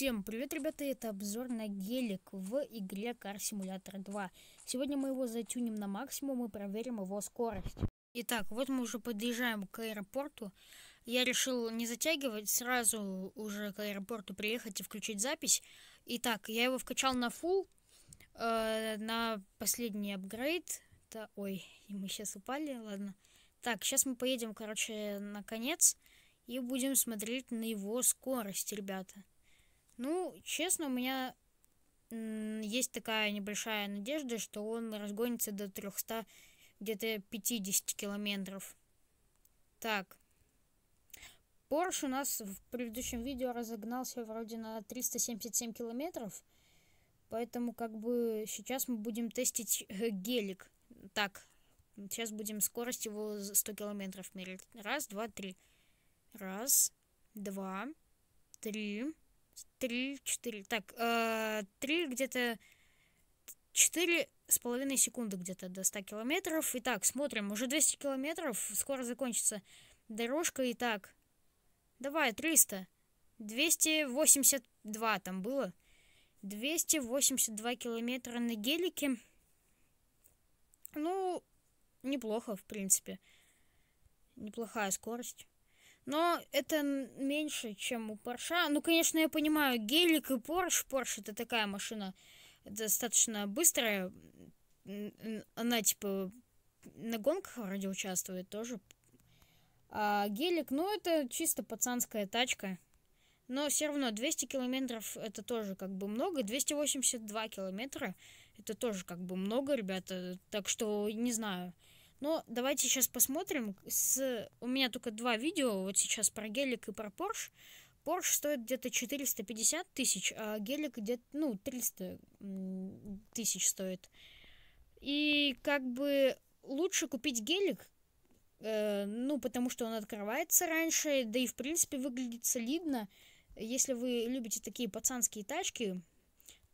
Всем привет, ребята! Это обзор на гелик в игре Car Simulator 2. Сегодня мы его затюнем на максимум и проверим его скорость. Итак, вот мы уже подъезжаем к аэропорту. Я решил не затягивать, сразу уже к аэропорту приехать и включить запись. Итак, я его вкачал на full, э, на последний апгрейд. Да, ой, мы сейчас упали, ладно. Так, сейчас мы поедем, короче, на конец и будем смотреть на его скорость, ребята. Ну, честно, у меня есть такая небольшая надежда, что он разгонится до 300, где-то 50 километров. Так. Порш у нас в предыдущем видео разогнался вроде на 377 километров. Поэтому как бы сейчас мы будем тестить э, гелик. Так, сейчас будем скорость его 100 километров мерить. Раз, два, три. Раз, два, три, три, четыре. Так, э, три где-то четыре с половиной секунды где-то до 100 километров. Итак, смотрим, уже 200 километров, скоро закончится дорожка. Итак, давай, 300. 282 там было. 282 километра на гелике. Ну, неплохо, в принципе. Неплохая скорость. Но это меньше, чем у Порша. Ну, конечно, я понимаю, гелик и Порш. Порш это такая машина достаточно быстрая. Она, типа, на гонках вроде участвует тоже. А гелик, ну, это чисто пацанская тачка. Но все равно 200 километров это тоже как бы много. 282 километра это тоже как бы много, ребята. Так что не знаю. Но давайте сейчас посмотрим. С... У меня только два видео вот сейчас про гелик и про Porsche. Porsche стоит где-то 450 тысяч, а гелик где-то, ну, 300 тысяч стоит. И как бы лучше купить гелик, э, ну, потому что он открывается раньше, да и, в принципе, выглядит солидно. Если вы любите такие пацанские тачки,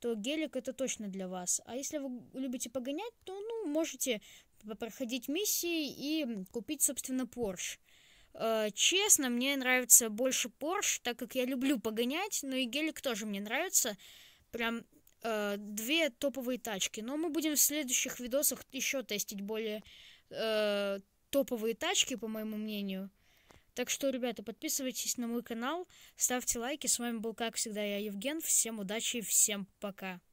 то гелик это точно для вас. А если вы любите погонять, то, ну, можете Э, проходить миссии и купить, собственно, Porsche. Э, честно, мне нравится больше Porsche, так как я люблю погонять, но и гелик тоже мне нравится. Прям э, две топовые тачки. Но мы будем в следующих видосах еще тестить более э, топовые тачки, по моему мнению. Так что, ребята, подписывайтесь на мой канал, ставьте лайки. С вами был, как всегда, я, Евген. Всем удачи, и всем пока.